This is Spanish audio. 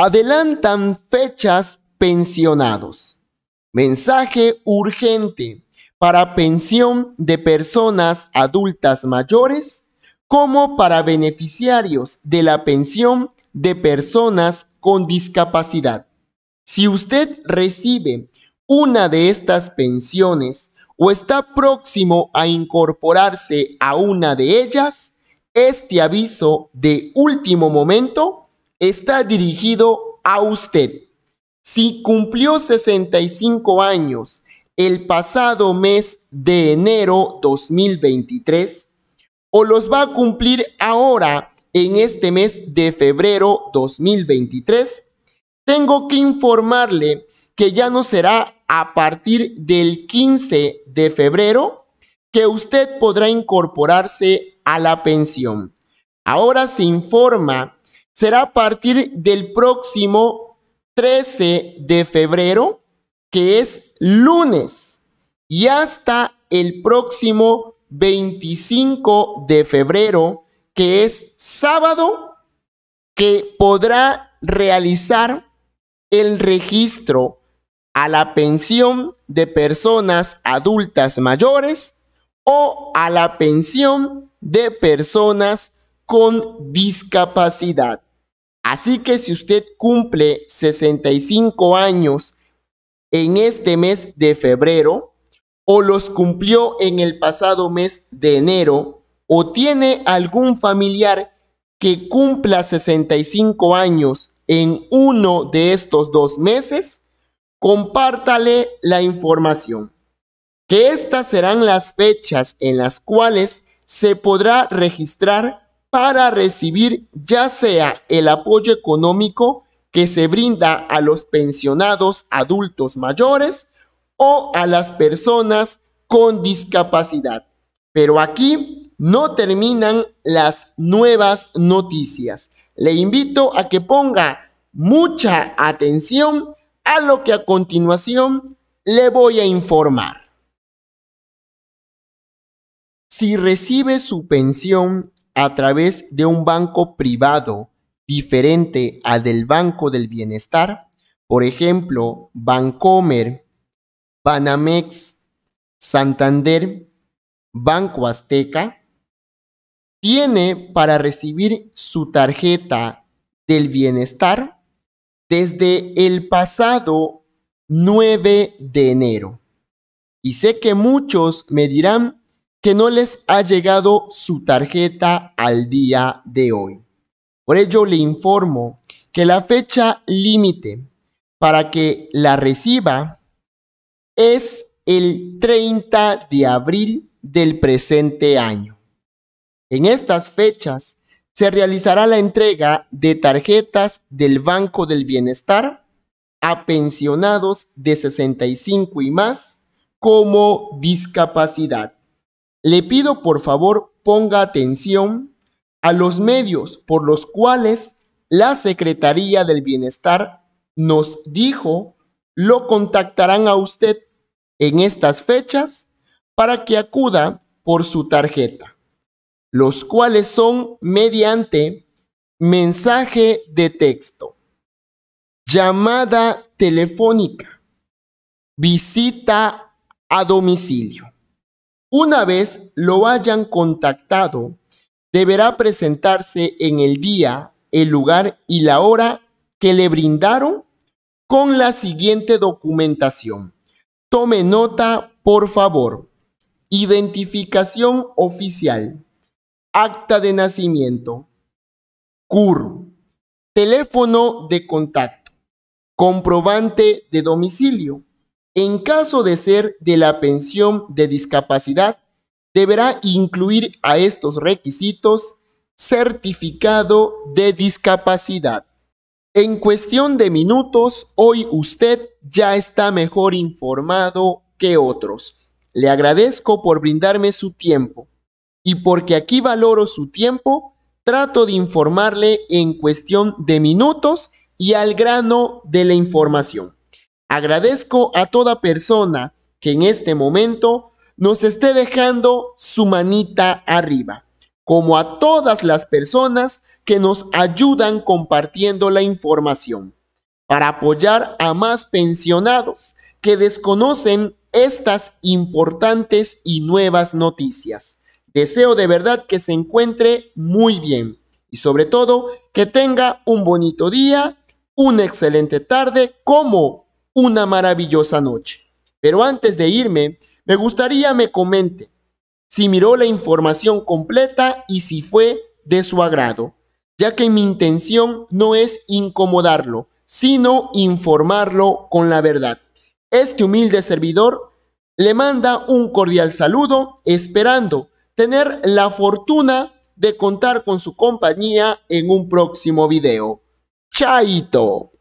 Adelantan fechas pensionados. Mensaje urgente para pensión de personas adultas mayores como para beneficiarios de la pensión de personas con discapacidad. Si usted recibe una de estas pensiones o está próximo a incorporarse a una de ellas, este aviso de último momento está dirigido a usted. Si cumplió 65 años el pasado mes de enero 2023 o los va a cumplir ahora en este mes de febrero 2023, tengo que informarle que ya no será a partir del 15 de febrero que usted podrá incorporarse a la pensión. Ahora se informa será a partir del próximo 13 de febrero, que es lunes, y hasta el próximo 25 de febrero, que es sábado, que podrá realizar el registro a la pensión de personas adultas mayores o a la pensión de personas con discapacidad. Así que si usted cumple 65 años en este mes de febrero, o los cumplió en el pasado mes de enero, o tiene algún familiar que cumpla 65 años en uno de estos dos meses, compártale la información. Que estas serán las fechas en las cuales se podrá registrar para recibir ya sea el apoyo económico que se brinda a los pensionados adultos mayores o a las personas con discapacidad. Pero aquí no terminan las nuevas noticias. Le invito a que ponga mucha atención a lo que a continuación le voy a informar. Si recibe su pensión a través de un banco privado diferente al del Banco del Bienestar, por ejemplo, Bancomer, Banamex, Santander, Banco Azteca, tiene para recibir su tarjeta del bienestar desde el pasado 9 de enero. Y sé que muchos me dirán, que no les ha llegado su tarjeta al día de hoy. Por ello le informo que la fecha límite para que la reciba es el 30 de abril del presente año. En estas fechas se realizará la entrega de tarjetas del Banco del Bienestar a pensionados de 65 y más como discapacidad. Le pido por favor ponga atención a los medios por los cuales la Secretaría del Bienestar nos dijo lo contactarán a usted en estas fechas para que acuda por su tarjeta, los cuales son mediante mensaje de texto, llamada telefónica, visita a domicilio. Una vez lo hayan contactado, deberá presentarse en el día, el lugar y la hora que le brindaron con la siguiente documentación. Tome nota, por favor. Identificación oficial. Acta de nacimiento. CUR. Teléfono de contacto. Comprobante de domicilio en caso de ser de la pensión de discapacidad, deberá incluir a estos requisitos certificado de discapacidad. En cuestión de minutos, hoy usted ya está mejor informado que otros. Le agradezco por brindarme su tiempo y porque aquí valoro su tiempo, trato de informarle en cuestión de minutos y al grano de la información. Agradezco a toda persona que en este momento nos esté dejando su manita arriba, como a todas las personas que nos ayudan compartiendo la información, para apoyar a más pensionados que desconocen estas importantes y nuevas noticias. Deseo de verdad que se encuentre muy bien y sobre todo que tenga un bonito día, una excelente tarde, como una maravillosa noche. Pero antes de irme, me gustaría me comente si miró la información completa y si fue de su agrado, ya que mi intención no es incomodarlo, sino informarlo con la verdad. Este humilde servidor le manda un cordial saludo esperando tener la fortuna de contar con su compañía en un próximo video. Chaito.